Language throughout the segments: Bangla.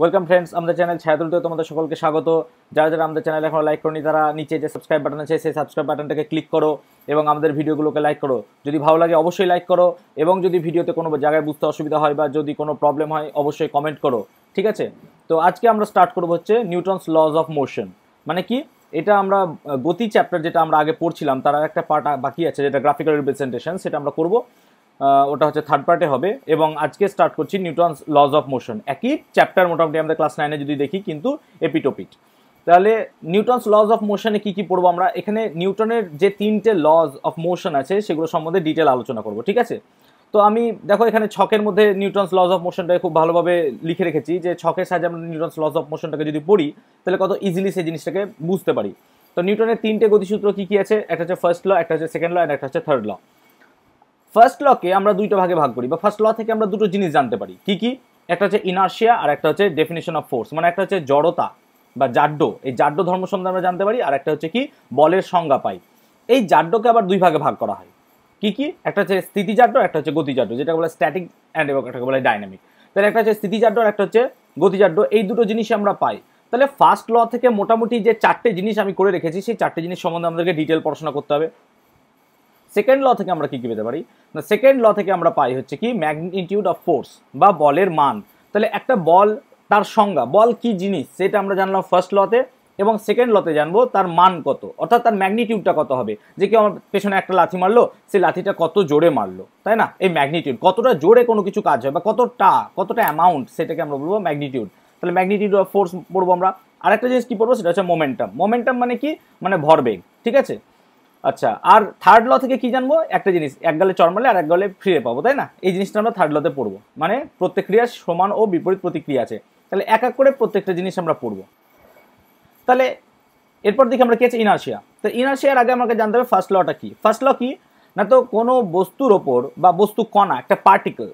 ওয়েলকাম ফ্রেন্ডস আমাদের চ্যানেল ছায়াতুলতে তোমাদের সকলকে স্বাগত যারা যারা আমাদের চ্যানেল এখন লাইক করনি তারা নিচে যে সাবস্ক্রাইব বাটন আছে সেই সাবস্ক্রাইব বাটনটাকে ক্লিক করো এবং আমাদের ভিডিওগুলোকে লাইক করো যদি ভালো লাগে অবশ্যই লাইক করো এবং যদি ভিডিওতে কোনো জায়গায় বুঝতে অসুবিধা হয় বা যদি কোনো প্রবলেম হয় অবশ্যই কমেন্ট করো ঠিক আছে তো আজকে আমরা স্টার্ট করবো হচ্ছে নিউটনস লজ অফ মোশন মানে কি এটা আমরা গতি চ্যাপ্টার যেটা আমরা আগে পড়ছিলাম তার একটা পার্ট বাকি আছে যেটা গ্রাফিক্যাল রিপ্রেজেন্টেশন সেটা আমরা করব ওটা হচ্ছে থার্ড পার্টে হবে এবং আজকে স্টার্ট করছি নিউটনস লজ অফ মোশন একই চ্যাপ্টার মোটামুটি আমরা ক্লাস নাইনে যদি দেখি কিন্তু এপিটোপিট তাহলে নিউটনস লজ অফ মোশনে কি কি পড়বো আমরা এখানে নিউটনের যে তিনটে লজ অফ মোশন আছে সেগুলো সম্বন্ধে ডিটেল আলোচনা করব ঠিক আছে তো আমি দেখো এখানে ছকের মধ্যে নিউটনস লজ অফ মোশনটাকে খুব ভালোভাবে লিখে রেখেছি যে ছকের সাহায্যে আমরা নিউটনস লজ অফ মোশনটাকে যদি পড়ি তাহলে কত ইজিলি সেই জিনিসটাকে বুঝতে পারি তো নিউটনের তিনটে গতিসূত্র কী কী আছে একটা হচ্ছে ফার্স্ট ল একটা হচ্ছে সেকেন্ড ল আর একটা হচ্ছে থার্ড ল ফার্স্ট লকে আমরা দুইটা ভাগে ভাগ করি বা ফার্স্ট ল থেকে আমরা দুটো জিনিস জানতে পারি কি কি একটা হচ্ছে ইনার্শিয়া আর একটা হচ্ছে ডেফিনেশন অফ ফোর্স মানে একটা হচ্ছে জড়তা বা জাড্য এই জাড্য ধর্ম সম্বন্ধে আমরা জানতে পারি আর একটা হচ্ছে কি বলের সংজ্ঞা পাই এই জাড্যকে আবার দুই ভাগে ভাগ করা হয় কি কি একটা হচ্ছে স্থিতিজাড্য একটা হচ্ছে গতিজাড্য যেটা বলে স্ট্যাটিক অ্যান্ড এবং একটাকে বলে ডাইনামিক তাহলে একটা হচ্ছে স্থিতিজাড্য আর একটা হচ্ছে গতিজাড্য এই দুটো জিনিস আমরা পাই তাহলে ফার্স্ট ল থেকে মোটামুটি যে চারটে জিনিস আমি করে রেখেছি সেই চারটে জিনিস সম্বন্ধে আমাদেরকে ডিটেল পড়াশোনা করতে হবে সেকেন্ড ল থেকে আমরা কী কী পেতে পারি না সেকেন্ড ল থেকে আমরা পাই হচ্ছে কি ম্যাগনিটিউড অফ ফোর্স বা বলের মান তাহলে একটা বল তার সংজ্ঞা বল কি জিনিস সেটা আমরা জানলাম ফার্স্ট লতে এবং সেকেন্ড লতে জানবো তার মান কত অর্থাৎ তার ম্যাগনিটিউডটা কত হবে যে কেউ আমার পেছনে একটা লাথি মারলো সেই লাথিটা কত জোরে মারলো তাই না এই ম্যাগনিটিউড কতটা জোরে কোনো কিছু কাজ হয় বা কতটা কতটা অ্যামাউন্ট সেটাকে আমরা বলবো ম্যাগনিটিউড তাহলে ম্যাগনিটিউড অফ ফোর্স পড়বো আমরা আরেকটা জিনিস কী পড়বো সেটা হচ্ছে মোমেন্টাম মোমেন্টাম মানে কি মানে ভরবেগ ঠিক আছে আচ্ছা আর থার্ড ল থেকে কি জানবো একটা জিনিস এক গালে চরমালে আর এক গালে ফিরে পাবো তাই না এই জিনিসটা আমরা থার্ড লতে পড়বো মানে প্রত্যেক ক্রিয়ার সমান ও বিপরীত প্রতিক্রিয়া আছে তাহলে এক এক করে প্রত্যেকটা জিনিস আমরা পড়বো তাহলে এরপর দেখি আমরা কি আছে ইনার্শিয়া তো ইনার্শিয়ার আগে আমাকে জানতে হবে ফার্স্ট লটা কি ফার্স্ট ল কি না তো কোনো বস্তুর ওপর বা বস্তু কণা একটা পার্টিকেল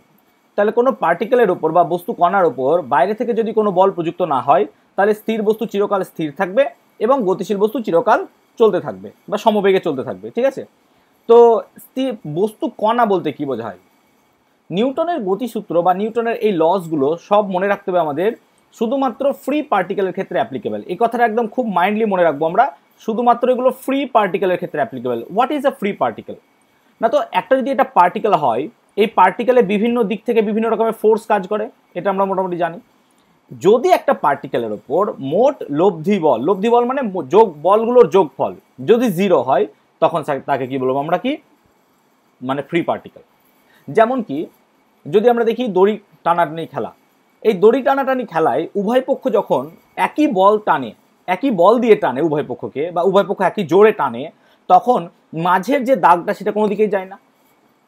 তাহলে কোনো পার্টিকেলের ওপর বা বস্তু কণার ওপর বাইরে থেকে যদি কোনো বল প্রযুক্ত না হয় তাহলে স্থির বস্তু চিরকাল স্থির থাকবে এবং গতিশীল বস্তু চিরকাল চলতে থাকবে বা সমবেগে চলতে থাকবে ঠিক আছে তো স্থির বস্তু কণা বলতে কি বোঝায় নিউটনের গতিসূত্র বা নিউটনের এই লসগুলো সব মনে রাখতে হবে আমাদের শুধুমাত্র ফ্রি পার্টিকেলের ক্ষেত্রে অ্যাপ্লিকেবল এই কথাটা একদম খুব মাইন্ডলি মনে রাখবো আমরা শুধুমাত্র এগুলো ফ্রি পার্টিকেলের ক্ষেত্রে applicable what is a free particle না তো একটা যদি এটা পার্টিকেল হয় এই পার্টিকেলে বিভিন্ন দিক থেকে বিভিন্ন রকমের ফোর্স কাজ করে এটা আমরা মোটামুটি জানি যদি একটা পার্টিকেলের ওপর মোট লব্ধি বল লব্ধি বল মানে যোগ বলগুলোর যোগফল যদি জিরো হয় তখন তাকে কি বলবো আমরা কি মানে ফ্রি পার্টিকেল যেমন কি যদি আমরা দেখি দড়ি টানাটানি খেলা এই দড়ি টানাটানি খেলায় উভয় পক্ষ যখন একই বল টানে একই বল দিয়ে টানে উভয় পক্ষকে বা উভয় পক্ষ একই জোরে টানে তখন মাঝের যে দাগটা সেটা কোনো দিকেই যায় না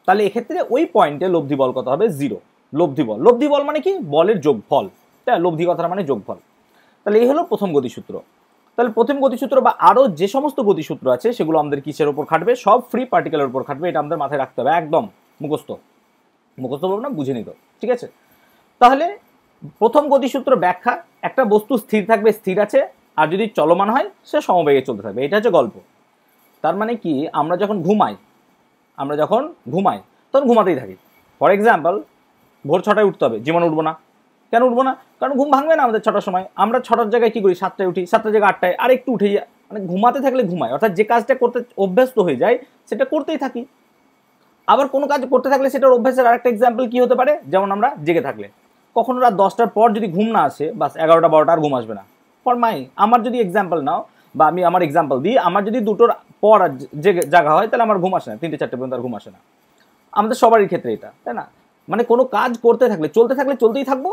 তাহলে এক্ষেত্রে ওই পয়েন্টে লব্ধি বল কত হবে জিরো লব্ধি বল লব্ধি বল মানে কি বলের যোগফল তাই লব্ধি কথাটা মানে যোগফল তাহলে এই হলো প্রথম গতিসূত্র তাহলে প্রথম গতিসূত্র বা আরও যে সমস্ত গতিসূত্র আছে সেগুলো আমাদের কিসের ওপর খাটবে সব ফ্রি পার্টিকেলের ওপর খাটবে এটা আমাদের মাথায় রাখতে হবে একদম মুখস্থ মুখস্থ বলবো না বুঝে নিত ঠিক আছে তাহলে প্রথম গতিসূত্র ব্যাখ্যা একটা বস্তু স্থির থাকবে স্থির আছে আর যদি চলমান হয় সে সমবেগে চলতে থাকবে এটা হচ্ছে গল্প তার মানে কি আমরা যখন ঘুমাই আমরা যখন ঘুমাই তখন ঘুমাতেই থাকি ফর এক্সাম্পল ভোর ছটায় উঠতে হবে জীবন উঠবো না কেন উঠবো না কারণ ঘুম ভাঙবে না আমাদের ছটার সময় আমরা ছটার জায়গায় কী করি সাতটায় উঠি সাতটার জায়গায় আটটায় আর একটু উঠে মানে ঘুমাতে থাকলে ঘুমায় অর্থাৎ যে কাজটা করতে অভ্যস্ত হয়ে যায় সেটা করতেই থাকি আবার কোনো কাজ করতে থাকলে সেটার অভ্যাসের আরেকটা এক্সাম্পল কী হতে পারে যেমন আমরা জেগে থাকলে কখনো রাত দশটার পর যদি ঘুম না আসে বাস এগারোটা বারোটা আর ঘুম আসবে না ফর মাই আমার যদি এক্সাম্পল নাও বা আমি আমার এক্সাম্পল দিই আমার যদি দুটোর পর জেগে জাগা হয় তাহলে আমার ঘুম আসে না তিনটে চারটে পর্যন্ত আর ঘুম আসে না আমাদের সবারই ক্ষেত্রে এটা তাই না মানে কোনো কাজ করতে থাকলে চলতে থাকলে চলতেই থাকবো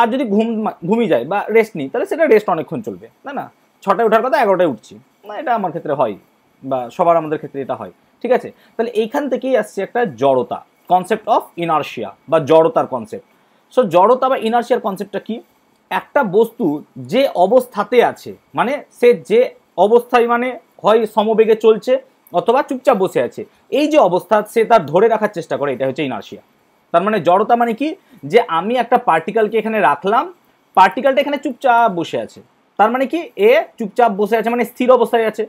আর যদি ঘুম ঘুমিয়ে যায় বা রেস্ট নিই তাহলে সেটা রেস্ট অনেকক্ষণ চলবে না না ছটায় ওঠার কথা এগারোটায় উঠছি না এটা আমার ক্ষেত্রে হয় বা সবার আমাদের ক্ষেত্রে এটা হয় ঠিক আছে তাহলে এইখান থেকেই আসছে একটা জড়তা কনসেপ্ট অফ ইনার্শিয়া বা জড়তার কনসেপ্ট সো জড়তা বা ইনার্শিয়ার কনসেপ্টটা কি একটা বস্তু যে অবস্থাতে আছে মানে সে যে অবস্থায় মানে হয় সমবেগে চলছে অথবা চুপচাপ বসে আছে এই যে অবস্থা সে তার ধরে রাখার চেষ্টা করে এটা হচ্ছে ইনার্শিয়া তার মানে জড়তা মানে কি যে আমি একটা পার্টিকালকে এখানে রাখলাম পার্টিকালটা এখানে চুপচাপ বসে আছে তার মানে কি এ চুপচাপ বসে আছে মানে স্থির অবস্থায় আছে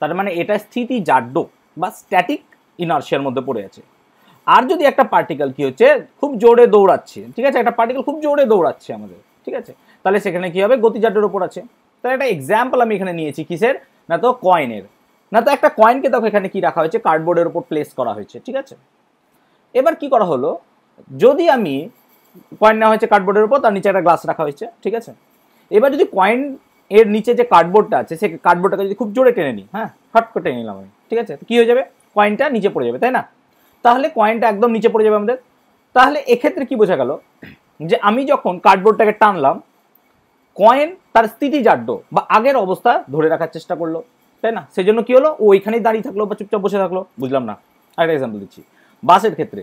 তার মানে এটা স্থিতি জাড্য বা স্ট্যাটিক ইনার্শিয়ার মধ্যে পড়ে আছে আর যদি একটা পার্টিকেল কি হচ্ছে খুব জোরে দৌড়াচ্ছে ঠিক আছে একটা পার্টিকেল খুব জোরে দৌড়াচ্ছে আমাদের ঠিক আছে তাহলে সেখানে কি হবে জাড্যের ওপর আছে তাহলে একটা এক্সাম্পল আমি এখানে নিয়েছি কিসের না তো কয়েনের না তো একটা কয়েনকে দেখো এখানে কি রাখা হয়েছে কার্ডবোর্ডের ওপর প্লেস করা হয়েছে ঠিক আছে এবার কি করা হলো যদি আমি কয়েন নেওয়া হয়েছে কার্ডবোর্ডের উপর তার নিচে একটা গ্লাস রাখা হয়েছে ঠিক আছে এবার যদি কয়েন এর নিচে যে কার্ডবোর্ডটা আছে সে কার্ডবোর্ডটাকে যদি খুব জোরে টেনে নিই হ্যাঁ ফট করে টেনে নিলাম আমি ঠিক আছে কী হয়ে যাবে কয়েনটা নিচে পড়ে যাবে তাই না তাহলে কয়েনটা একদম নিচে পড়ে যাবে আমাদের তাহলে এক্ষেত্রে কি বোঝা গেল যে আমি যখন কার্ডবোর্ডটাকে টানলাম কয়েন তার স্থিতিজাড্য বা আগের অবস্থা ধরে রাখার চেষ্টা করলো তাই না সেজন্য কি হলো ও ওইখানেই দাঁড়িয়ে থাকলো বা চুপচাপ বসে থাকলো বুঝলাম না আরেকটা এক্সাম্পল দিচ্ছি বাসের ক্ষেত্রে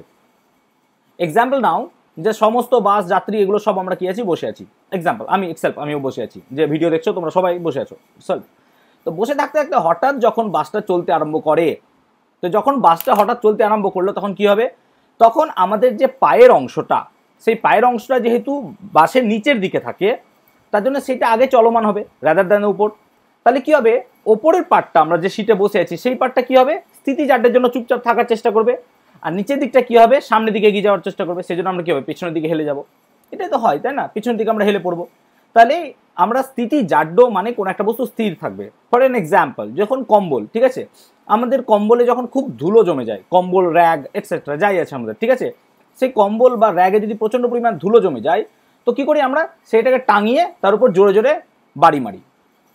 এক্সাম্পল নাও যে সমস্ত বাস যাত্রী এগুলো সব আমরা কি আছি বসে আছি এক্সাম্পল আমি এক্সেল্প আমিও বসে আছি যে ভিডিও দেখছো তোমরা সবাই বসে আছো সেলফ তো বসে থাকতে থাকতে হঠাৎ যখন বাসটা চলতে আরম্ভ করে তো যখন বাসটা হঠাৎ চলতে আরম্ভ করলো তখন কি হবে তখন আমাদের যে পায়ের অংশটা সেই পায়ের অংশটা যেহেতু বাসের নিচের দিকে থাকে তার জন্য সেটা আগে চলমান হবে রাদার দ্যান উপর তাহলে কি হবে ওপরের পার্টটা আমরা যে সিটে বসে আছি সেই পার্টটা কি হবে স্থিতি যারটার জন্য চুপচাপ থাকার চেষ্টা করবে আর নিচের দিকটা কি হবে সামনের দিকে এগিয়ে যাওয়ার চেষ্টা করবে সেজন্য আমরা কি হবে পিছনের দিকে হেলে যাব এটাই তো হয় তাই না পিছনের দিকে আমরা হেলে পড়বো তাহলে আমরা স্থিতি জাড্য মানে কোনো একটা বস্তু স্থির থাকবে ফর এন এক্সাম্পল যখন কম্বল ঠিক আছে আমাদের কম্বলে যখন খুব ধুলো জমে যায় কম্বল র্যাগ এক্সেট্রা যাই আছে আমাদের ঠিক আছে সেই কম্বল বা র্যাগে যদি প্রচণ্ড পরিমাণ ধুলো জমে যায় তো কি করি আমরা সেটাকে টাঙিয়ে তার উপর জোরে জোরে বাড়ি মারি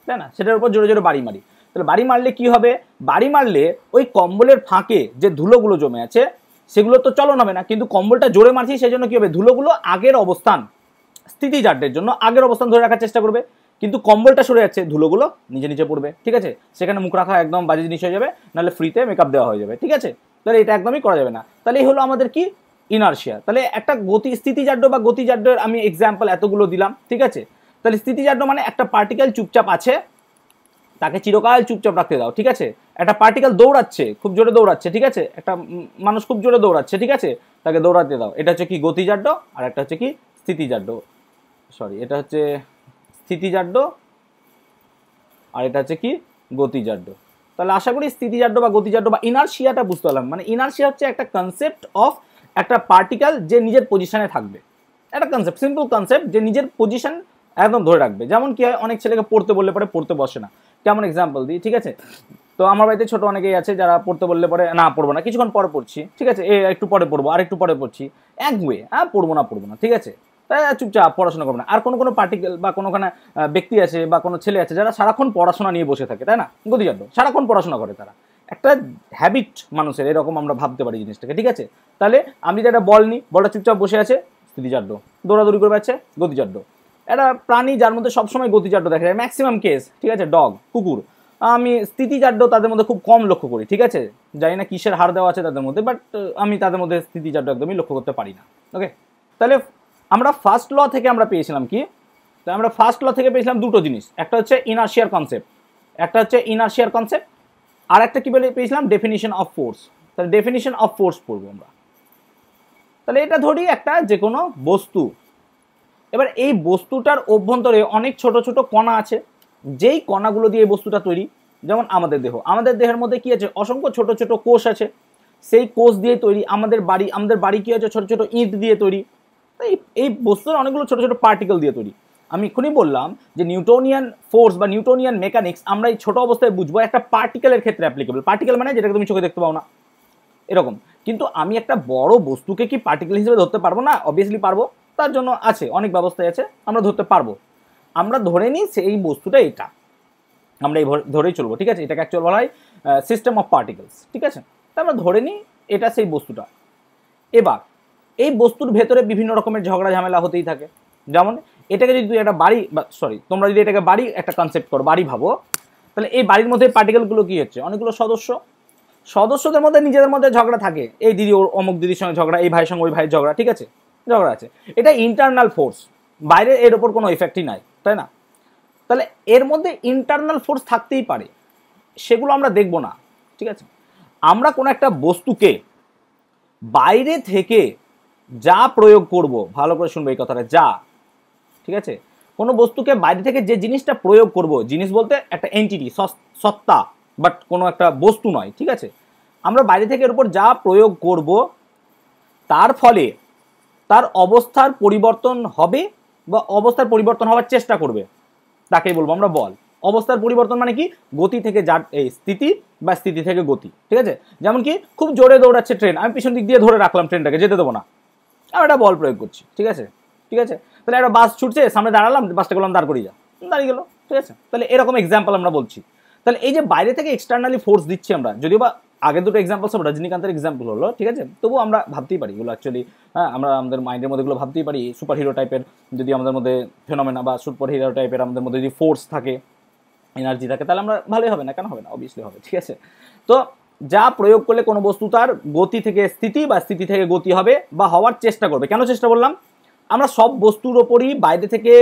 তাই না সেটার উপর জোরে জোরে বাড়ি মারি তাহলে বাড়ি মারলে কি হবে বাড়ি মারলে ওই কম্বলের ফাঁকে যে ধুলোগুলো জমে আছে সেগুলো তো চলন হবে না কিন্তু কম্বলটা জোরে মারছি সেই জন্য কী হবে ধুলোগুলো আগের অবস্থান স্থিতিজাড্যের জন্য আগের অবস্থান ধরে রাখার চেষ্টা করবে কিন্তু কম্বলটা সরে যাচ্ছে ধুলোগুলো নিজে নিচে পড়বে ঠিক আছে সেখানে মুখ রাখা একদম বাজে জিনিস হয়ে যাবে নাহলে ফ্রিতে মেকআপ দেওয়া হয়ে যাবে ঠিক আছে তাহলে এটা একদমই করা যাবে না তাহলে এই হলো আমাদের কি ইনার্শিয়া তাহলে একটা গতি স্থিতিজাড্য বা গতিজাড্যের আমি এক্সাম্পল এতগুলো দিলাম ঠিক আছে তাহলে স্থিতিজাড্য মানে একটা পার্টিকেল চুপচাপ আছে তাকে চিরকাল চুপচাপ রাখতে দাও ঠিক আছে একটা পার্টিকেল দৌড়াচ্ছে খুব জোরে দৌড়াচ্ছে ঠিক আছে একটা মানুষ খুব জোরে দৌড়াচ্ছে ঠিক আছে তাকে দৌড়াতে দাও এটা হচ্ছে কি গতিজাড্য আর একটা হচ্ছে কি স্থিতিজাড্য সরি এটা হচ্ছে স্থিতিজাড্য আর এটা হচ্ছে কি গতিজাড্য তাহলে আশা করি স্থিতিজাড্য বা গতিজাড্য বা ইনার্শিয়াটা বুঝতে পারলাম মানে ইনার্শিয়া হচ্ছে একটা কনসেপ্ট অফ একটা পার্টিকেল যে নিজের পজিশনে থাকবে একটা কনসেপ্ট সিম্পল কনসেপ্ট যে নিজের পজিশন একদম ধরে রাখবে যেমন কি হয় অনেক ছেলেকে পড়তে বললে পরে পড়তে বসে না কেমন এক্সাম্পল দিই ঠিক আছে তো আমার বাড়িতে ছোট অনেকেই আছে যারা পড়তে বললে পরে না পড়বো না কিছুক্ষণ পরে পড়ছি ঠিক আছে এ একটু পরে পড়বো আর একটু পরে পড়ছি এক গুয়ে হ্যাঁ পড়বো না পড়বো না ঠিক আছে তাই চুপচাপ পড়াশোনা করবো না আর কোনো কোনো পার্টিকেল বা কোনো কোনো ব্যক্তি আছে বা কোনো ছেলে আছে যারা সারাক্ষণ পড়াশোনা নিয়ে বসে থাকে তাই না গতিজাত সারাক্ষণ পড়াশোনা করে তারা একটা হ্যাবিট মানুষের এরকম আমরা ভাবতে পারি জিনিসটাকে ঠিক আছে তাহলে আমি যেটা বল নিই বলটা চুপচাপ বসে আছে স্থিতিজাড্য দৌড়াদৌড়ি করে পাচ্ছে গতিজাড্য একটা প্রাণী যার মধ্যে সবসময় গতিজাড্য দেখা যায় ম্যাক্সিমাম কেস ঠিক আছে ডগ কুকুর আমি স্থিতিজাড্য তাদের মধ্যে খুব কম লক্ষ্য করি ঠিক আছে জানি না কিসের হার দেওয়া আছে তাদের মধ্যে বাট আমি তাদের মধ্যে স্থিতিজাড্য একদমই লক্ষ্য করতে পারি না ওকে তাহলে আমরা ফার্স্ট ল থেকে আমরা পেয়েছিলাম কি তাহলে আমরা ফার্স্ট ল থেকে পেয়েছিলাম দুটো জিনিস একটা হচ্ছে ইনার্শিয়ার কনসেপ্ট একটা হচ্ছে ইনার্শিয়ার কনসেপ্ট আর একটা কী বলে পেয়েছিলাম ডেফিনিশন অফ ফোর্স তাহলে ডেফিনিশন অফ ফোর্স পড়বো আমরা তাহলে এটা ধরি একটা যে কোনো বস্তু এবার এই বস্তুটার অভ্যন্তরে অনেক ছোট ছোট কণা আছে যেই কণাগুলো দিয়ে এই বস্তুটা তৈরি যেমন আমাদের দেহ আমাদের দেহের মধ্যে কি আছে অসংখ্য ছোট ছোট কোষ আছে সেই কোষ দিয়ে তৈরি আমাদের বাড়ি আমাদের বাড়ি কী আছে ছোট ছোট ইঁট দিয়ে তৈরি এই এই বস্তুর অনেকগুলো ছোট ছোট পার্টিকেল দিয়ে তৈরি আমি এক্ষুনি বললাম যে নিউটনিয়ান ফোর্স বা নিউটনিয়ান মেকানিক্স আমরা এই ছোটো অবস্থায় বুঝবো একটা পার্টিকেলের ক্ষেত্রে অ্যাপ্লিকেবল পার্টিকেল মানে যেটাকে তুমি চোখে দেখতে পাও না এরকম কিন্তু আমি একটা বড় বস্তুকে কি পার্টিকেল হিসেবে ধরতে পারবো না অবভিয়াসলি পারবো তার জন্য আছে অনেক ব্যবস্থাই আছে আমরা ধরতে পারবো আমরা ধরে নিই সেই বস্তুটা এটা আমরা এই ধরেই চলবো ঠিক আছে এটাকে অ্যাকচুয়াল বলা হয় সিস্টেম অফ পার্টিকেলস ঠিক আছে তা আমরা ধরে নিই এটা সেই বস্তুটা এবার এই বস্তুর ভেতরে বিভিন্ন রকমের ঝগড়া ঝামেলা হতেই থাকে যেমন এটাকে যদি তুই একটা বাড়ি সরি তোমরা যদি এটাকে বাড়ি একটা কনসেপ্ট করো বাড়ি ভাবো তাহলে এই বাড়ির মধ্যে পার্টিকেলগুলো কী হচ্ছে অনেকগুলো সদস্য সদস্যদের মধ্যে নিজেদের মধ্যে ঝগড়া থাকে এই দিদি ওর অমুক দিদির সঙ্গে ঝগড়া এই ভাইয়ের সঙ্গে ওই ভাইয়ের ঝগড়া ঠিক আছে ঝগড়া আছে এটা ইন্টারনাল ফোর্স বাইরে এর ওপর কোনো এফেক্টই নাই তাই না তাহলে এর মধ্যে ইন্টারনাল ফোর্স থাকতেই পারে সেগুলো আমরা দেখব না ঠিক আছে আমরা কোনো একটা বস্তুকে বাইরে থেকে যা প্রয়োগ করব ভালো করে শুনবো এই কথাটা যা ঠিক আছে কোনো বস্তুকে বাইরে থেকে যে জিনিসটা প্রয়োগ করব জিনিস বলতে একটা এন্টিটি সত্তা বাট কোনো একটা বস্তু নয় ঠিক আছে আমরা বাইরে থেকে এর উপর যা প্রয়োগ করব তার ফলে তার অবস্থার পরিবর্তন হবে বা অবস্থার পরিবর্তন হওয়ার চেষ্টা করবে তাকেই বলবো আমরা বল অবস্থার পরিবর্তন মানে কি গতি থেকে যার এই স্থিতি বা স্থিতি থেকে গতি ঠিক আছে যেমন কি খুব জোরে দৌড়াচ্ছে ট্রেন আমি পিছন দিক দিয়ে ধরে রাখলাম ট্রেনটাকে যেতে দেবো না আমি একটা বল প্রয়োগ করছি ঠিক আছে ঠিক আছে তাহলে একটা বাস ছুটছে সামনে দাঁড়ালাম বাসটা গেলাম দাঁড় করিয়ে যা দাঁড়িয়ে গেলো ঠিক আছে তাহলে এরকম এক্সাম্পল আমরা বলছি তাহলে এই যে বাইরে থেকে এক্সটার্নালি ফোর্স দিচ্ছি আমরা যদিও বা আগে দুটো এক্সাম্পল সব রজনীকান্তের এক্সাম্পল হলো ঠিক আছে তবু আমরা ভাবতেই পারি এগুলো অ্যাকচুয়ালি হ্যাঁ আমরা আমাদের মাইন্ডের মধ্যে এগুলো ভাবতেই পারি সুপার হিরো টাইপের যদি আমাদের মধ্যে ফেনোমেনা বা সুপার হিরো টাইপের আমাদের মধ্যে যদি ফোর্স থাকে এনার্জি থাকে তাহলে আমরা ভালোই হবে না কেন হবে না অবভিয়াসলি হবে ঠিক আছে তো যা প্রয়োগ করলে কোনো বস্তু তার গতি থেকে স্থিতি বা স্থিতি থেকে গতি হবে বা হওয়ার চেষ্টা করবে কেন চেষ্টা করলাম আমরা সব বস্তুর ওপরই বাইরে থেকে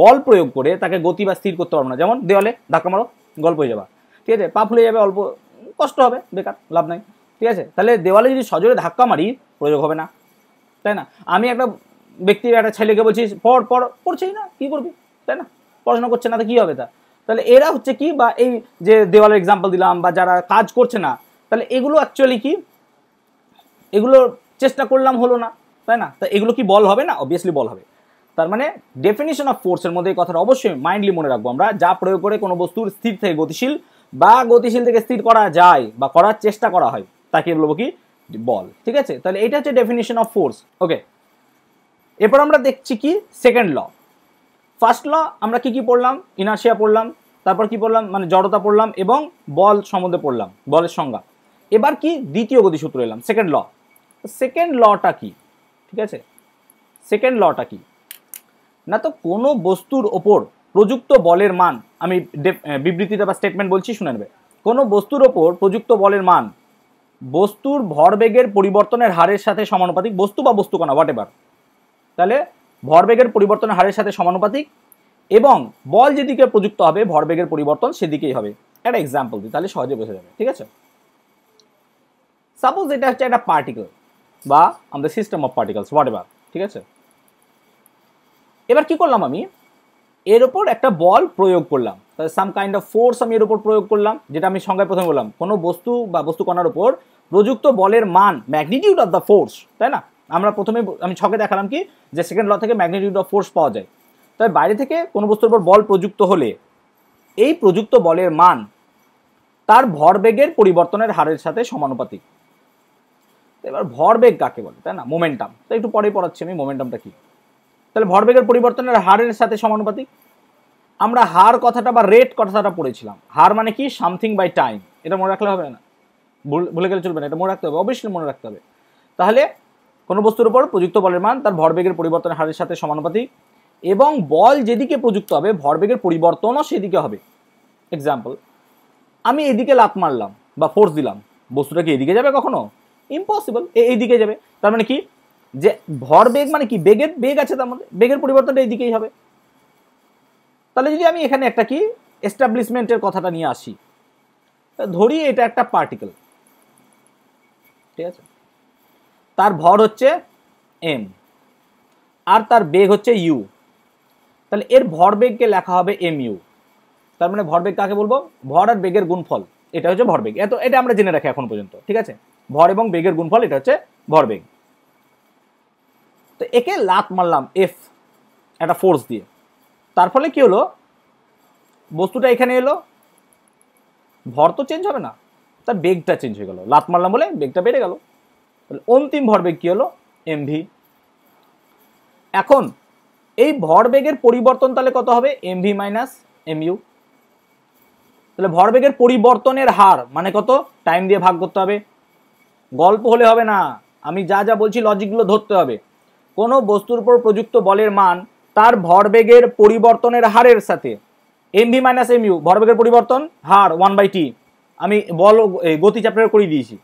বল প্রয়োগ করে তাকে গতি বা স্থির করতে পারবো না যেমন দেওয়ালে ধাক্কা মারো গল্প হয়ে যাবা ঠিক আছে পা ফুলে যাবে অল্প কষ্ট হবে বেকার লাভ নাই ঠিক আছে তাহলে দেওয়ালে যদি সজোরে ধাক্কা মারি প্রয়োগ হবে না তাই না আমি একটা ব্যক্তির একটা ছেলেকে বলছি পড় পড় পড়ছেই না কি করবি তাই না পড়াশোনা করছে না তো কী হবে তা তাহলে এরা হচ্ছে কি বা এই যে দেওয়ালের এক্সাম্পল দিলাম বা যারা কাজ করছে না তাহলে এগুলো অ্যাকচুয়ালি কি এগুলো চেষ্টা করলাম হলো না তাই না তা এগুলো কি বল হবে না অবভিয়াসলি বল হবে তার মানে ডেফিনিশন অফ ফোর্সের মধ্যে এই কথাটা অবশ্যই মাইন্ডলি মনে রাখবো আমরা যা প্রয়োগ করে কোনো বস্তুর স্থির থেকে গতিশীল বা গতিশীল থেকে স্থির করা যায় বা করার চেষ্টা করা হয় তাকে বলবো কি বল ঠিক আছে তাহলে এটা হচ্ছে ডেফিনেশন অফ ফোর্স ওকে এরপর আমরা দেখছি কি সেকেন্ড ল ফার্স্ট ল আমরা কি কি পড়লাম ইনার্শিয়া পড়লাম তারপর কি পড়লাম মানে জড়তা পড়লাম এবং বল সম্বন্ধে পড়লাম বলের সংজ্ঞা এবার কি দ্বিতীয় গতিসূত্র এলাম সেকেন্ড ল সেকেন্ড লটা কি ঠিক আছে সেকেন্ড লটা কি না তো কোনো বস্তুর ওপর প্রযুক্ত বলের মান আমি বিবৃতিটা বা স্টেটমেন্ট বলছি শুনে নেবে কোনো বস্তুর ওপর প্রযুক্ত বলের মান বস্তুর ভরবেগের পরিবর্তনের হারের সাথে সমানুপাতিক বস্তু বা কণা হোয়াট এভার তাহলে ভরবেগের পরিবর্তনের হারের সাথে সমানুপাতিক এবং বল যেদিকে প্রযুক্ত হবে ভরবেগের পরিবর্তন সেদিকেই হবে একটা এক্সাম্পল দিই তাহলে সহজে বোঝা যাবে ঠিক আছে সাপোজ এটা হচ্ছে একটা পার্টিকেল বা আমাদের system of particles whatever ঠিক আছে এবার কি করলাম আমি এর ওপর একটা বল প্রয়োগ করলাম তাহলে সাম কাইন্ড অফ ফোর্স আমি এর ওপর প্রয়োগ করলাম যেটা আমি সংজ্ঞায় প্রথমে বললাম কোনো বস্তু বা বস্তু কণার ওপর প্রযুক্ত বলের মান ম্যাগনিটিউড অফ দ্য ফোর্স তাই না আমরা প্রথমে আমি ছকে দেখালাম কি যে সেকেন্ড ল থেকে ম্যাগনিটিউড অফ ফোর্স পাওয়া যায় তবে বাইরে থেকে কোনো বস্তুর উপর বল প্রযুক্ত হলে এই প্রযুক্ত বলের মান তার ভরবেগের পরিবর্তনের হারের সাথে সমানুপাতিক এবার ভরবেগ কাকে বলে তাই না মোমেন্টাম তো একটু পরে পড়াচ্ছি আমি মোমেন্টামটা কী তাহলে ভরবেগের পরিবর্তনের হারের সাথে সমানুপাতিক আমরা হার কথাটা বা রেট কথাটা পড়েছিলাম হার মানে কি সামথিং বাই টাইম এটা মনে রাখলে হবে না ভুলে গেলে চলবে না এটা মনে রাখতে হবে অবশ্যই মনে রাখতে হবে তাহলে কোনো বস্তুর উপর প্রযুক্ত বলের মান তার ভরবেগের পরিবর্তনের হারের সাথে সমানুপাতিক এবং বল যেদিকে প্রযুক্ত হবে ভরবেগের পরিবর্তনও সেদিকে হবে এক্সাম্পল আমি এদিকে লাত মারলাম বা ফোর্স দিলাম বস্তুটা কি এদিকে যাবে কখনো ইম্পসিবল এইদিকে যাবে তার মানে কি যে ভর বেগ মানে কি বেগের বেগ আছে তার মধ্যে বেগের পরিবর্তনটা এইদিকেই হবে তাহলে যদি আমি এখানে একটা কি এস্টাবলিশমেন্টের কথাটা নিয়ে আসি ধরি এটা একটা পার্টিকেল ঠিক আছে তার ভর হচ্ছে এম আর তার বেগ হচ্ছে ইউ তাহলে এর বেগকে লেখা হবে এম ইউ তার মানে ভরবেগ কাকে বলবো ভর আর বেগের গুণফল এটা হচ্ছে ভরবেগ এত এটা আমরা জেনে রাখি এখন পর্যন্ত ঠিক আছে ভর এবং বেগের গুণফল এটা হচ্ছে ভরবেগ তো একে লাত মারলাম এফ একটা ফোর্স দিয়ে তার ফলে কী হলো বস্তুটা এখানে এলো ভর তো চেঞ্জ হবে না তার বেগটা চেঞ্জ হয়ে গেল লাত মারলাম বলে বেগটা বেড়ে গেল তাহলে অন্তিম ভরবেগ কী হলো এমভি এখন এই ভর বেগের পরিবর্তন তাহলে কত হবে এমভি মাইনাস এমইউ তাহলে ভর বেগের পরিবর্তনের হার মানে কত টাইম দিয়ে ভাগ করতে হবে গল্প হলে হবে না আমি যা যা বলছি লজিকগুলো ধরতে হবে কোনো বস্তুর উপর প্রযুক্ত বলের মান তার ভরবেগের পরিবর্তনের হারের সাথে M V minus M U ভরবেগের পরিবর্তন হার ওয়ান বাই টি আমি বল গতি চ্যাপ্টারে করে দিয়েছি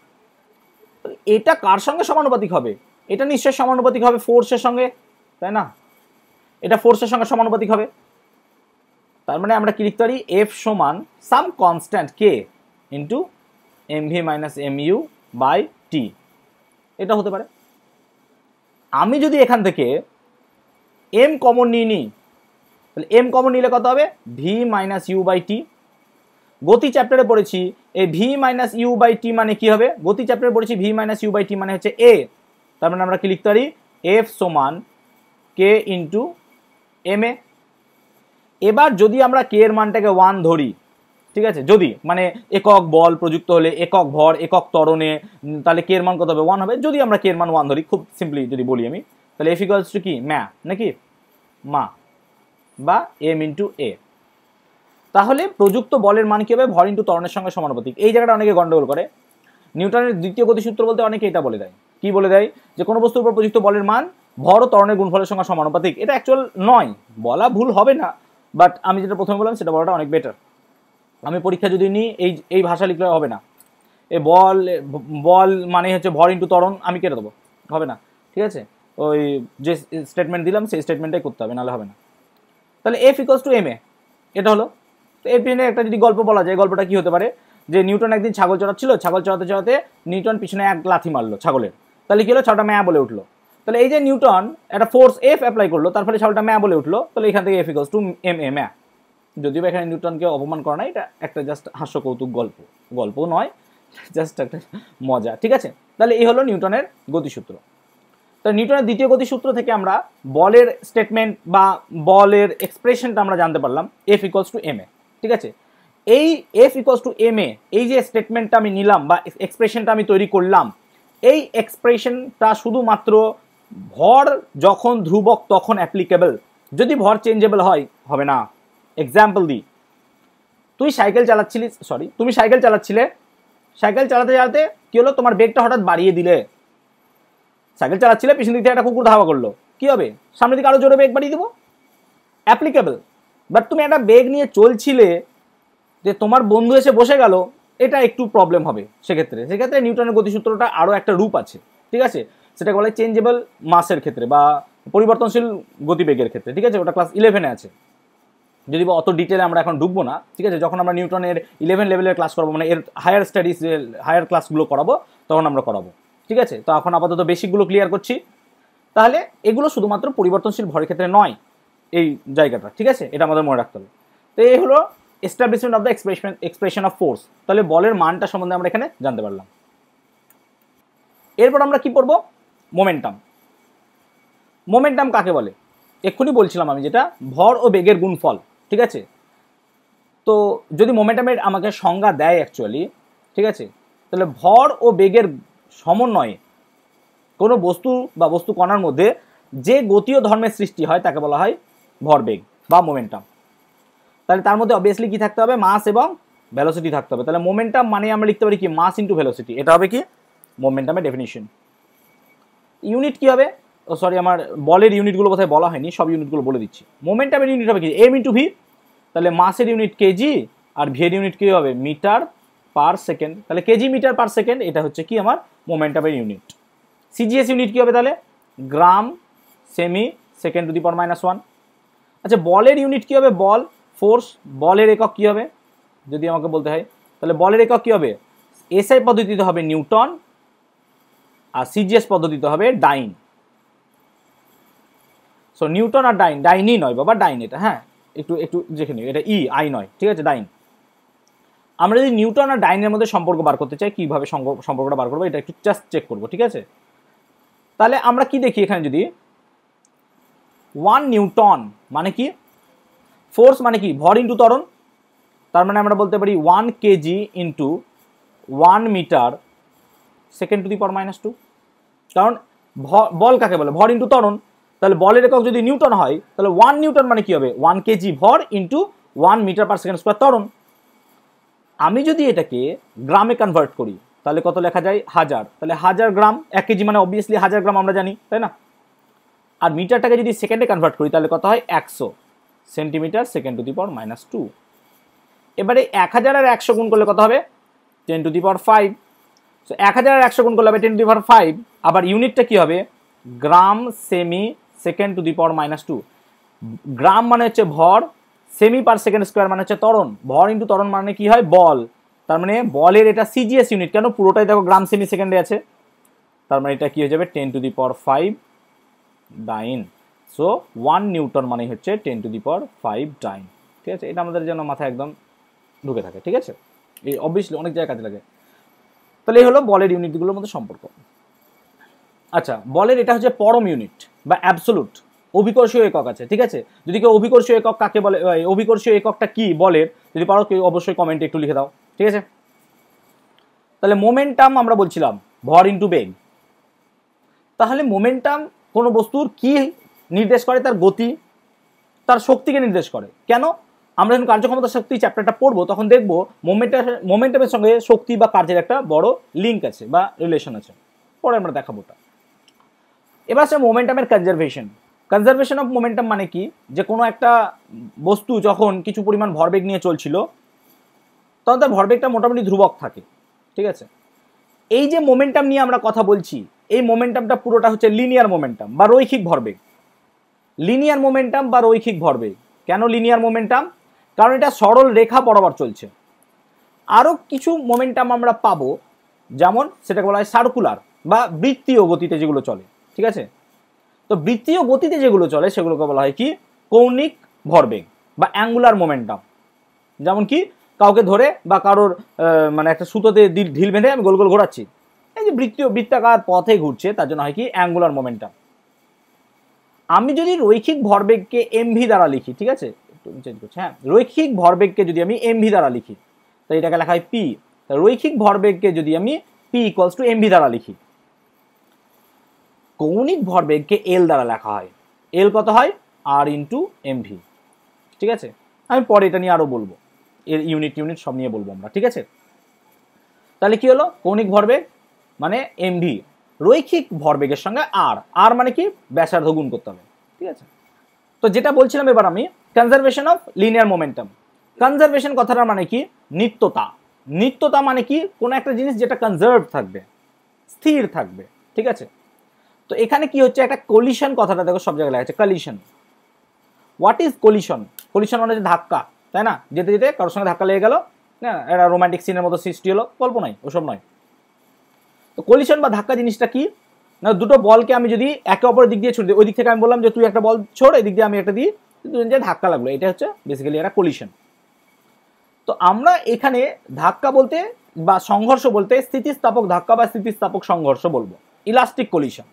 এটা কার সঙ্গে সমানুপাতিক হবে এটা নিশ্চয় সমানুপাতিক হবে ফোর্সের সঙ্গে তাই না এটা ফোর্সের সঙ্গে সমানুপাতিক হবে তার মানে আমরা কি লিখতে পারি এফ সমান some constant K into M V minus M U by T এটা হতে পারে আমি যদি এখান থেকে এম কমন নিয়ে নিই তাহলে এম কমন নিলে কত হবে V minus U by T গতি চ্যাপ্টারে পড়েছি এই V minus U by T মানে কি হবে গতি চ্যাপ্টারে পড়েছি V minus U by T মানে হচ্ছে এ তার মানে আমরা কি লিখতে পারি এফ সমান কে ইন্টু এম এ এবার যদি আমরা কে এর মানটাকে ওয়ান ধরি ঠিক আছে যদি মানে একক বল প্রযুক্ত হলে একক ভর একক তরণে তাহলে কে এর মান কত হবে ওয়ান হবে যদি আমরা কে এর মান ওয়ান ধরি খুব সিম্পলি যদি বলি আমি তাহলে এফ ইকুয়ালস টু কি ম্যা নাকি মা বা এম ইন্টু এ তাহলে প্রযুক্ত বলের মান কি হবে ভর ইন্টু তরণের সঙ্গে সমানুপাতিক এই জায়গাটা অনেকে গন্ডগোল করে নিউটনের দ্বিতীয় গতিসূত্র বলতে অনেকে এটা বলে দেয় কি বলে দেয় যে কোনো বস্তুর উপর প্রযুক্ত বলের মান ভর ও তরণের গুণফলের সঙ্গে সমানুপাতিক এটা অ্যাকচুয়াল নয় বলা ভুল হবে না বাট আমি যেটা প্রথমে বললাম সেটা বলাটা অনেক বেটার আমি পরীক্ষা যদি নিই এই এই ভাষা লিখলে হবে না এ বল বল মানে হচ্ছে ভর ইন্টু তরণ আমি কেটে দেবো হবে না ঠিক আছে ওই যে স্টেটমেন্ট দিলাম সেই স্টেটমেন্টটাই করতে হবে নাহলে হবে না তাহলে F equals to M A এটা হলো তো এর পিছনে একটা যদি গল্প বলা যায় গল্পটা কি হতে পারে যে নিউটন একদিন ছাগল চড়াচ্ছিল ছাগল চড়াতে চড়াতে নিউটন পিছনে এক লাথি মারলো ছাগলের তাহলে কি হলো ছাগলটা ম্যা বলে উঠলো তাহলে এই যে নিউটন একটা ফোর্স এফ অ্যাপ্লাই করলো তার ফলে ছাগলটা ম্যা বলে উঠলো তাহলে এখান থেকে F equals to M A ম্যা যদিও এখানে নিউটনকে অপমান করা না এটা একটা জাস্ট হাস্যকৌতুক গল্প গল্প নয় জাস্ট একটা মজা ঠিক আছে তাহলে এই হলো নিউটনের গতিসূত্র তো নিউটনের দ্বিতীয় গতিসূত্র থেকে আমরা বলের স্টেটমেন্ট বা বলের এক্সপ্রেশনটা আমরা জানতে পারলাম F equals to M A ঠিক আছে এই F equals to M A এই যে স্টেটমেন্টটা আমি নিলাম বা এক্সপ্রেশনটা আমি তৈরি করলাম এই এক্সপ্রেশনটা শুধুমাত্র ভর যখন ধ্রুবক তখন অ্যাপ্লিকেবল যদি ভর চেঞ্জেবল হয় হবে না এক্সাম্পল দিই তুই সাইকেল চালাচ্ছিলি সরি তুমি সাইকেল চালাচ্ছিলে সাইকেল চালাতে চালাতে কী হলো তোমার বেগটা হঠাৎ বাড়িয়ে দিলে সাইকেল চালাচ্ছিলে পিছন দিক থেকে একটা কুকুর ধাওয়া করলো কী হবে সামনের দিকে আরও জোরে বেগ বাড়িয়ে দেবো অ্যাপ্লিকেবল বাট তুমি একটা বেগ নিয়ে চলছিলে যে তোমার বন্ধু এসে বসে গেল এটা একটু প্রবলেম হবে সেক্ষেত্রে সেক্ষেত্রে নিউটনের গতিসূত্রটা আরও একটা রূপ আছে ঠিক আছে সেটা বলে চেঞ্জেবল মাসের ক্ষেত্রে বা পরিবর্তনশীল গতিবেগের ক্ষেত্রে ঠিক আছে ওটা ক্লাস ইলেভেনে আছে যদি বা অত ডিটেলে আমরা এখন ডুববো না ঠিক আছে যখন আমরা নিউটনের ইলেভেন লেভেলের ক্লাস করবো মানে এর হায়ার স্টাডিজ হায়ার ক্লাসগুলো করাবো তখন আমরা করাবো ঠিক আছে তো এখন আপাতত বেসিকগুলো ক্লিয়ার করছি তাহলে এগুলো শুধুমাত্র পরিবর্তনশীল ভরের ক্ষেত্রে নয় এই জায়গাটা ঠিক আছে এটা আমাদের মনে রাখতে হবে তো এই হলো establishment of the expression expression of force তাহলে বলের মানটা সম্বন্ধে আমরা এখানে জানতে পারলাম এরপর আমরা কি পড়ব মোমেন্টাম মোমেন্টাম কাকে বলে এক্ষুনি বলছিলাম আমি যেটা ভর ও বেগের গুণফল ঠিক আছে তো যদি মোমেন্টামের আমাকে সংজ্ঞা দেয় অ্যাকচুয়ালি ঠিক আছে তাহলে ভর ও বেগের সমন্বয়ে কোনো বস্তু বা বস্তু কণার মধ্যে যে গতীয় ধর্মের সৃষ্টি হয় তাকে বলা হয় ভর বেগ বা মোমেন্টাম তাহলে তার মধ্যে অবভিয়াসলি কী থাকতে হবে মাস এবং ভেলোসিটি থাকতে হবে তাহলে মোমেন্টাম মানে আমরা লিখতে পারি কি মাস ইন্টু ভেলোসিটি এটা হবে কি মোমেন্টামের ডেফিনিশন ইউনিট কী হবে সরি আমার বলের ইউনিটগুলো কোথায় বলা হয়নি সব ইউনিটগুলো বলে দিচ্ছি মোমেন্টামের ইউনিট হবে কি এম ইন্টু ভি তাহলে মাসের ইউনিট কেজি আর ভিয়ের ইউনিট কী হবে মিটার পার সেকেন্ড তাহলে কেজি মিটার পার সেকেন্ড এটা হচ্ছে কি আমার মোমেন্টামের ইউনিট সিজিএস ইউনিট কী হবে তাহলে gram semi second to the power minus one আচ্ছা বলের ইউনিট কী হবে বল ফোর্স বলের একক কী হবে যদি আমাকে বলতে হয় তাহলে বলের একক কী হবে এসআই পদ্ধতিতে হবে নিউটন আর সিজিএস পদ্ধতিতে হবে ডাইন সো নিউটন আর ডাইন ডাইনই নয় বাবা ডাইন এটা হ্যাঁ একটু একটু দেখে এটা ই e, আই নয় ঠিক আছে ডাইন আমরা যদি নিউটন আর ডাইনের মধ্যে সম্পর্ক বার করতে চাই কীভাবে সম্পর্কটা বার করবো এটা একটু জাস্ট চেক করবো ঠিক আছে তাহলে আমরা কি দেখি এখানে যদি ওয়ান নিউটন মানে কি ফোর্স মানে কি ভর ইন্টু তরণ তার মানে আমরা বলতে পারি one kg into one metre second to the power minus two কারণ বল কাকে বলে ভর ইন্টু তরণ তাহলে বলের একক যদি নিউটন হয় তাহলে ওয়ান নিউটন মানে কি হবে ওয়ান কেজি ভর into one metre per second square তরণ আমি যদি এটাকে গ্রামে কনভার্ট করি তাহলে কত লেখা যায় হাজার তাহলে হাজার গ্রাম এক কেজি মানে অবভিয়াসলি হাজার গ্রাম আমরা জানি তাই না আর মিটারটাকে যদি সেকেন্ডে কনভার্ট করি তাহলে কত হয় একশো centimetre second to the power minus two এবারে এক হাজার আর একশো গুণ করলে কত হবে ten to the power five so এক হাজার আর একশো গুণ করলে হবে ten to the power five আবার ইউনিটটা কী হবে gram semi second to the power minus two gram মানে হচ্ছে ভর সেমি পার সেকেন্ড স্কোয়ার মানে হচ্ছে তরণ ভর ইন্টু তরণ মানে কি হয় বল তার মানে বলের এটা সিজিএস ইউনিট কেন পুরোটাই দেখো গ্রাম সেমি সেকেন্ডে আছে তার মানে এটা কি হয়ে যাবে ten to the power five dyne so one newton মানে হচ্ছে ten to the power five dyne ঠিক আছে এটা আমাদের যেন মাথায় একদম ঢুকে থাকে ঠিক আছে এই অবভিয়াসলি অনেক জায়গায় কাজে লাগে তাহলে এই হলো বলের ইউনিটগুলোর মধ্যে সম্পর্ক আচ্ছা বলের এটা হচ্ছে পরম ইউনিট বা অ্যাবসলুট অভিকর্ষীয় একক আছে ঠিক আছে যদি কেউ অভিকর্ষীয় একক কাকে বলে অভিকর্ষীয় এককটা কি বলে যদি পারো কেউ অবশ্যই কমেন্টে একটু লিখে দাও ঠিক আছে তাহলে মোমেন্টাম আমরা বলছিলাম ভর ইন্টু বেগ তাহলে মোমেন্টাম কোনো বস্তুর কি নির্দেশ করে তার গতি তার শক্তিকে নির্দেশ করে কেন আমরা যখন কার্যক্ষমতা শক্তি চ্যাপ্টারটা পড়বো তখন দেখব মোমেন্টাম মোমেন্টামের সঙ্গে শক্তি বা কার্যের একটা বড় লিঙ্ক আছে বা রিলেশন আছে পরে আমরা দেখাবো ওটা এবার সে মোমেন্টামের কনজারভেশন কনজারভেশন অফ মোমেন্টাম মানে কি যে কোনো একটা বস্তু যখন কিছু পরিমাণ ভরবেগ নিয়ে চলছিল তখন তার ভরবেগটা মোটামুটি ধ্রুবক থাকে ঠিক আছে এই যে মোমেন্টাম নিয়ে আমরা কথা বলছি এই মোমেন্টামটা পুরোটা হচ্ছে লিনিয়ার মোমেন্টাম বা রৈখিক ভরবেগ লিনিয়ার মোমেন্টাম বা রৈখিক ভরবেগ কেন লিনিয়ার মোমেন্টাম কারণ এটা সরল রেখা বরাবর চলছে আরও কিছু মোমেন্টাম আমরা পাবো যেমন সেটাকে বলা হয় সার্কুলার বা বৃত্তীয় গতিতে যেগুলো চলে ঠিক আছে তো বৃত্তীয় গতিতে যেগুলো চলে সেগুলোকে বলা হয় কি কৌণিক ভরবেগ বা অ্যাঙ্গুলার মোমেন্টাম যেমন কি কাউকে ধরে বা কারোর মানে একটা সুতোতে ঢিল বেঁধে আমি গোল গোল ঘোরাচ্ছি এই যে বৃত্তীয় বৃত্তাকার পথে ঘুরছে তার জন্য হয় কি অ্যাঙ্গুলার মোমেন্টাম আমি যদি রৈখিক ভরবেগকে এমভি দ্বারা লিখি ঠিক আছে চেঞ্জ করছি হ্যাঁ রৈখিক ভরবেগকে যদি আমি এমভি দ্বারা লিখি তাই এটাকে লেখা হয় পি রৈখিক ভরবেগকে যদি আমি পি ইকলস টু এমভি দ্বারা লিখি কৌণিক ভরবেগকে এল দ্বারা লেখা হয় এল কত হয় আর ইন্টু এমভি ঠিক আছে আমি পরে এটা নিয়ে আরও বলবো এর ইউনিট ইউনিট সব নিয়ে বলবো আমরা ঠিক আছে তাহলে কি হলো কৌণিক ভরবেগ মানে এমভি রৈখিক ভরবেগের সঙ্গে আর আর মানে কি ব্যাসার্ধ গুণ করতে হবে ঠিক আছে তো যেটা বলছিলাম এবার আমি conservation of linear momentum conservation কথাটা মানে কি নিত্যতা নিত্যতা মানে কি কোনো একটা জিনিস যেটা কনজার্ভ থাকবে স্থির থাকবে ঠিক আছে তো এখানে কি হচ্ছে একটা কলিশন কথাটা দেখো সব জায়গায় আছে collision what is collision collision মানে ধাক্কা তাই না যেতে যেতে কারোর সঙ্গে ধাক্কা লেগে গেল না একটা রোমান্টিক সিনের মতো সৃষ্টি হলো গল্প নয় ওসব নয় তো কলিশন বা ধাক্কা জিনিসটা কি না দুটো বলকে আমি যদি একে অপরের দিক দিয়ে ছুড়ে দিই ওই দিক থেকে আমি বললাম যে তুই একটা বল ছোড় এদিক দিয়ে আমি একটা দিই দুজন যে ধাক্কা লাগলো এটা হচ্ছে বেসিক্যালি একটা কলিশন তো আমরা এখানে ধাক্কা বলতে বা সংঘর্ষ বলতে স্থিতিস্থাপক ধাক্কা বা স্থিতিস্থাপক সংঘর্ষ বলবো ইলাস্টিক কলিশন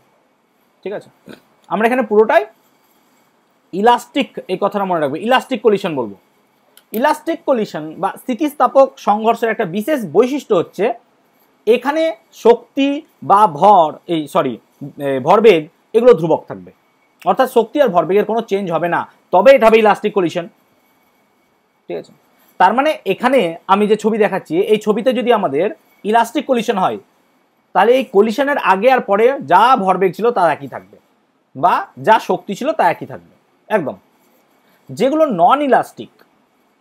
ঠিক আছে আমরা এখানে পুরোটাই ইলাস্টিক এই কথাটা মনে রাখবো ইলাস্টিক কলিশন বলবো ইলাস্টিক কলিশন বা স্থিতিস্থাপক সংঘর্ষের একটা বিশেষ বৈশিষ্ট্য হচ্ছে এখানে শক্তি বা ভর এই সরি ভরবেগ এগুলো ধ্রুবক থাকবে অর্থাৎ শক্তি আর ভরবেগের কোনো চেঞ্জ হবে না তবে এটা হবে ইলাস্টিক কলিশন ঠিক আছে তার মানে এখানে আমি যে ছবি দেখাচ্ছি এই ছবিতে যদি আমাদের ইলাস্টিক কলিশন হয় তাহলে এই কলিশনের আগে আর পরে যা ভরবেগ ছিল তা একই থাকবে বা যা শক্তি ছিল তা একই থাকবে একদম যেগুলো নন ইলাস্টিক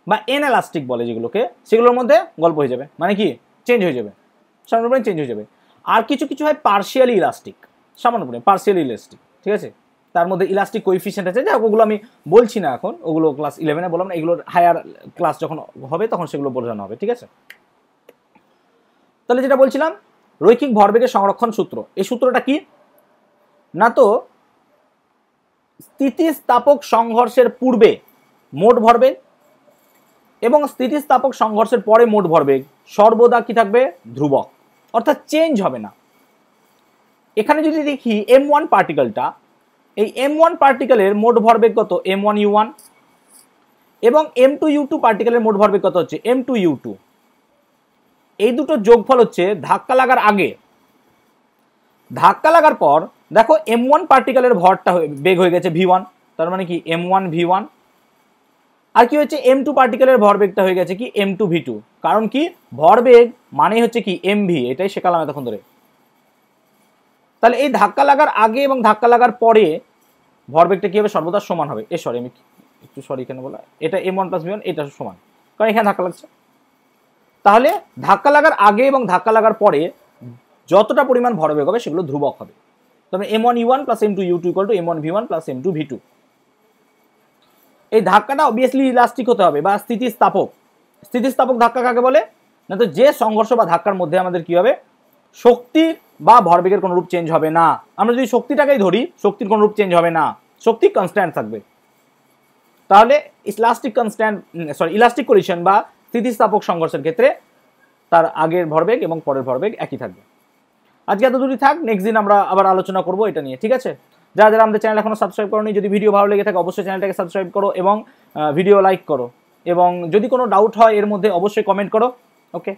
বা এন এলাস্টিক বলে যেগুলোকে সেগুলোর মধ্যে গল্প হয়ে যাবে মানে কি চেঞ্জ হয়ে যাবে সামান্য চেঞ্জ হয়ে যাবে আর কিছু কিছু হয় পার্শিয়ালি ইলাস্টিক সামান্য পরিমাণে পার্শিয়ালি ইলাস্টিক ঠিক আছে তার মধ্যে ইলাস্টিক কোইফিসিয়েন্ট আছে যা ওগুলো আমি বলছি না এখন ওগুলো ক্লাস ইলেভেনে বললাম না এগুলোর হায়ার ক্লাস যখন হবে তখন সেগুলো বোঝানো হবে ঠিক আছে তাহলে যেটা বলছিলাম রৈখিক ভরবেগের সংরক্ষণ সূত্র এই সূত্রটা কি না তো স্থিতিস্থাপক সংঘর্ষের পূর্বে মোট ভরবেগ এবং স্থিতিস্থাপক সংঘর্ষের পরে মোট ভরবেগ সর্বদা কি থাকবে ধ্রুবক অর্থাৎ চেঞ্জ হবে না এখানে যদি দেখি এম ওয়ান পার্টিকেলটা এই এম ওয়ান পার্টিকেলের মোট ভরবেগ কত এম ওয়ান ইউ ওয়ান এবং এম টু ইউ টু পার্টিকেলের মোট ভরবেগ কত হচ্ছে এম টু ইউ টু এই দুটো যোগফল হচ্ছে ধাক্কা লাগার আগে ধাক্কা লাগার পর দেখো এম ওয়ান পার্টিকেলের ভরটা বেগ হয়ে গেছে ভি ওয়ান তার মানে কি এম ওয়ান ভি ওয়ান আর কি হচ্ছে এম টু পার্টিকেলের বেগটা হয়ে গেছে কি এম টু ভি টু কারণ কি ভর বেগ মানে হচ্ছে কি এম ভি এটাই শেখালাম এতক্ষণ ধরে তাহলে এই ধাক্কা লাগার আগে এবং ধাক্কা লাগার পরে ভরবেগটা কি হবে সর্বদা সমান হবে এ সরি আমি একটু সরি এখানে বলা এটা m one plus v one এটা সমান কারণ এখানে ধাক্কা লাগছে তাহলে ধাক্কা লাগার আগে এবং ধাক্কা লাগার পরে যতটা পরিমাণ ভরবেগ হবে সেগুলো ধ্রুবক হবে তবে m one u one plus m two u two equal to m one v one plus m two v two এই ধাক্কাটা অবভিয়াসলি ইলাস্টিক হতে হবে বা স্থিতিস্থাপক স্থিতিস্থাপক ধাক্কা কাকে বলে না তো যে সংঘর্ষ বা ধাক্কার মধ্যে আমাদের কী হবে শক্তি বা ভরবেগের কোনো রূপ চেঞ্জ হবে না আমরা যদি শক্তিটাকেই ধরি শক্তির কোনো রূপ চেঞ্জ হবে না শক্তি কনস্ট্যান্ট থাকবে তাহলে elastic constant sorry elastic collision বা স্থিতিস্থাপক সংঘর্ষের ক্ষেত্রে তার আগের ভরবেগ এবং পরের ভরবেগ একই থাকবে আজকে এত দূরই থাক নেক্সট দিন আমরা আবার আলোচনা করব এটা নিয়ে ঠিক আছে যারা যারা আমাদের চ্যানেল এখনও সাবস্ক্রাইব করো যদি ভিডিও ভালো লেগে থাকে অবশ্যই চ্যানেলটাকে সাবস্ক্রাইব করো এবং ভিডিও লাইক করো এবং যদি কোনো ডাউট হয় এর মধ্যে অবশ্যই কমেন্ট করো ওকে